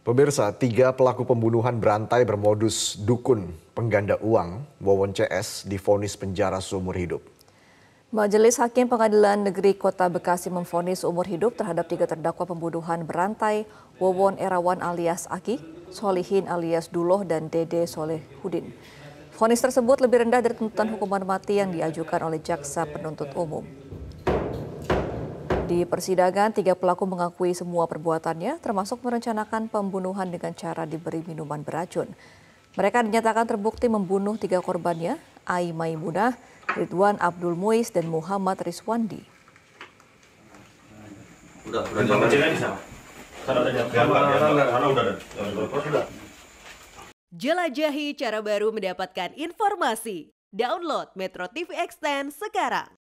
Pemirsa, tiga pelaku pembunuhan berantai bermodus dukun pengganda uang, Wawon CS, difonis penjara seumur hidup. Majelis Hakim Pengadilan Negeri Kota Bekasi memfonis umur hidup terhadap tiga terdakwa pembunuhan berantai Wawon Erawan alias Aki, Solihin alias Duloh, dan Dede Solehudin. Fonis tersebut lebih rendah dari tuntutan hukuman mati yang diajukan oleh Jaksa Penuntut Umum. Di persidangan, tiga pelaku mengakui semua perbuatannya, termasuk merencanakan pembunuhan dengan cara diberi minuman beracun. Mereka dinyatakan terbukti membunuh tiga korbannya, Ai Maimunah, Ridwan Abdul Muiz, dan Muhammad Rizwandi. Jelajahi cara baru mendapatkan informasi. Download Metro TV Extend sekarang.